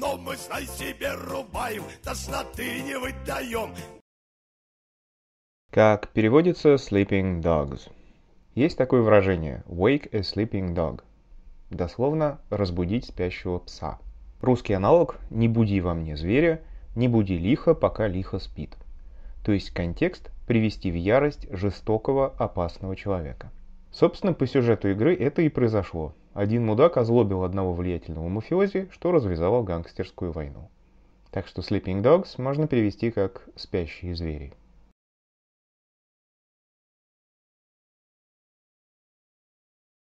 Но мы, знай себе, рубаем, тошноты не выдаем. Как переводится sleeping dogs? Есть такое выражение wake a sleeping dog. Дословно разбудить спящего пса. Русский аналог «не буди во мне зверя», «не буди лихо, пока лихо спит». То есть контекст «привести в ярость жестокого, опасного человека». Собственно, по сюжету игры это и произошло. Один мудак озлобил одного влиятельного мафиози, что развязало гангстерскую войну. Так что Sleeping Dogs можно перевести как «спящие звери».